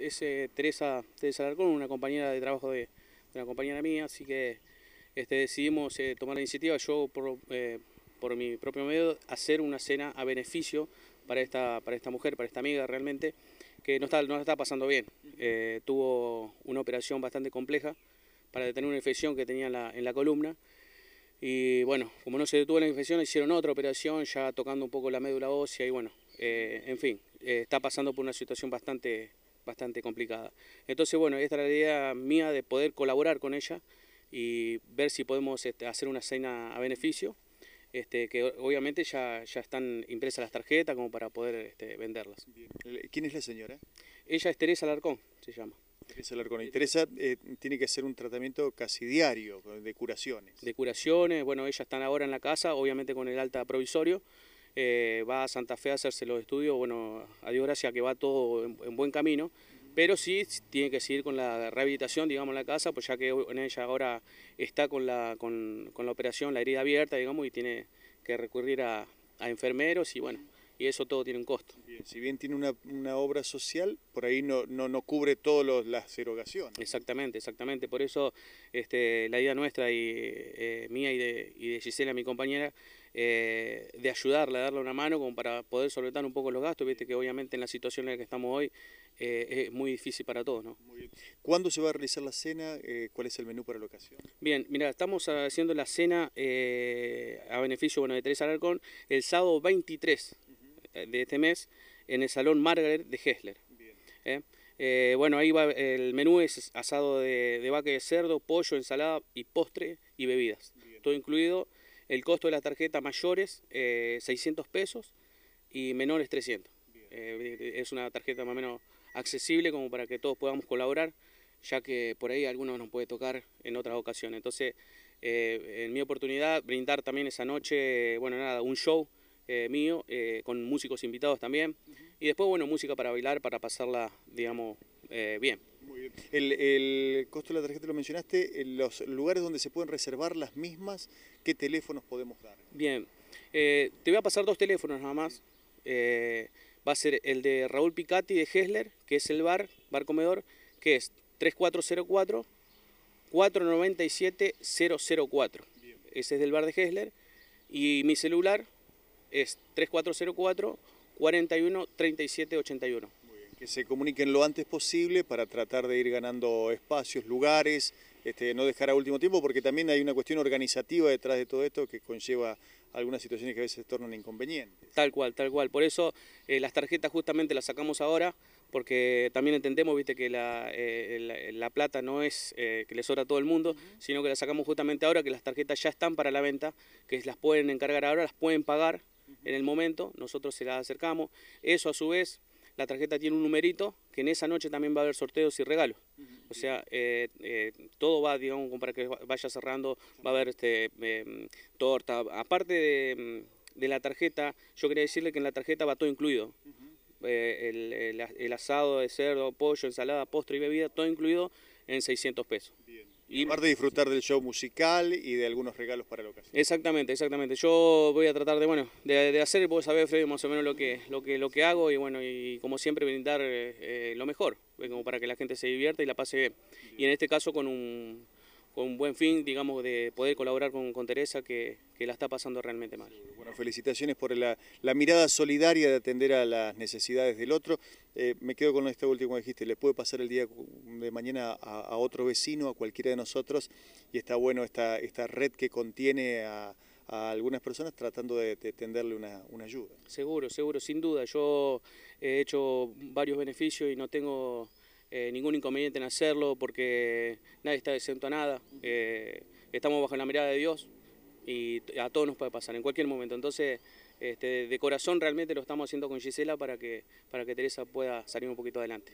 es Teresa, Teresa Alarcón, una compañera de trabajo de, una compañera mía, así que este, decidimos eh, tomar la iniciativa, yo eh, por, mi propio medio, hacer una cena a beneficio para esta, para esta mujer, para esta amiga realmente, que no, está, no está pasando bien. Eh, tuvo una operación bastante compleja para detener una infección que tenía en la, en la columna. Y bueno, como no se detuvo la infección, hicieron otra operación, ya tocando un poco la médula ósea y bueno, en fin, está pasando por una situación bastante, bastante complicada. Entonces, bueno, esta es la idea mía de poder colaborar con ella y ver si podemos este, hacer una cena a beneficio, este, que obviamente ya, ya están impresas las tarjetas como para poder este, venderlas. ¿Quién es la señora? Ella es Teresa Larcón, se llama. Teresa Larcón. Y Teresa eh, tiene que hacer un tratamiento casi diario de curaciones. De curaciones, bueno, ellas están ahora en la casa, obviamente con el alta provisorio. Eh, va a Santa Fe a hacerse los estudios, bueno, a Dios gracias que va todo en, buen camino, pero sí tiene que seguir con la rehabilitación, digamos, en la casa, pues ya que en ella ahora está con la, con, con la operación, la herida abierta, digamos, y tiene que recurrir a enfermeros y bueno y eso todo tiene un costo. Si bien tiene una, obra social, por ahí no, no, no cubre todas las erogaciones. Exactamente, exactamente. Por eso este, la idea nuestra y eh, mía y de, y Gisela, mi compañera, eh, de ayudarla, darle una mano como para poder solventar un poco los gastos, viste que obviamente en la situación en la que estamos hoy eh, es muy difícil para todos. ¿no? ¿Cuándo se va a realizar la cena? ¿Cuál es el menú para la ocasión? Bien, mira, estamos haciendo la cena a beneficio bueno, de Teresa Alarcón el sábado 23 eh, de este mes en el Salón Margaret de Hessler. ¿Eh? Eh, bueno, ahí va el menú es asado de, de, vaca de cerdo, pollo, ensalada y postre y bebidas. Todo incluido. El costo de la tarjeta mayores, 600 pesos y menores 300. es una tarjeta más o menos accesible como para que todos podamos colaborar, ya que por ahí algunos nos puede tocar en otras ocasiones. Entonces, en mi oportunidad, brindar también esa noche, bueno, nada, un show eh, mío, eh, con músicos invitados también. Y después, bueno, música para bailar, para pasarla, digamos, eh, bien. Muy bien. El, el, costo de la tarjeta lo mencionaste, los lugares donde se pueden reservar las mismas, ¿qué teléfonos podemos dar? Bien, te voy a pasar dos teléfonos nada más. va a ser el de Raúl Picati de Hessler, que es el bar, bar comedor, que es 3404 497 004. Ese es del bar de Hessler. Y mi celular, es 3404 41 37 81. Muy bien, que se comuniquen lo antes posible para tratar de ir ganando espacios, lugares, este, no dejar a último tiempo, porque también hay una cuestión organizativa detrás de todo esto que conlleva algunas situaciones que a veces se tornan inconvenientes. Tal cual, tal cual. Por eso eh, las tarjetas justamente las sacamos ahora, porque también entendemos, viste, que la, eh, plata no es eh, que les sobra a todo el mundo, sino que las sacamos justamente ahora, que las tarjetas ya están para la venta, que las pueden encargar ahora, las pueden pagar en el momento, nosotros se la acercamos. Eso a su vez, la tarjeta tiene un numerito que en esa noche también va a haber sorteos y regalos. O sea, eh, eh, todo va, digamos, para que vaya cerrando, va a haber este, eh, torta. Aparte mm, de, la tarjeta, yo quería decirle que en la tarjeta va todo incluido. El, el asado de cerdo, pollo, ensalada, postre y bebida, todo incluido en 600 pesos. Y aparte de disfrutar del show musical y de algunos regalos para la ocasión. Exactamente, exactamente. Yo voy a tratar de, bueno, de, hacer, puedo saber más o menos lo que, lo que, lo que hago y bueno, y como siempre brindar eh, eh, lo mejor, eh, como para que la gente se divierta y la pase bien. Y en este caso con un con buen fin, digamos, de poder colaborar con, Teresa, que, la está pasando realmente mal. Bueno, felicitaciones por la, mirada solidaria de atender a las necesidades del otro. Eh, me quedo con este último que dijiste, le puede pasar el día de mañana a, otro vecino, a cualquiera de nosotros, y está bueno esta, esta red que contiene a, algunas personas tratando de, tenderle una, una, ayuda. Seguro, seguro, sin duda. Yo he hecho varios beneficios y no tengo eh, ningún inconveniente en hacerlo porque nadie está exento a nada. Eh, estamos bajo la mirada de Dios y a todos nos puede pasar en cualquier momento. Entonces, este, de corazón realmente lo estamos haciendo con Gisela para que, para que Teresa pueda salir un poquito adelante.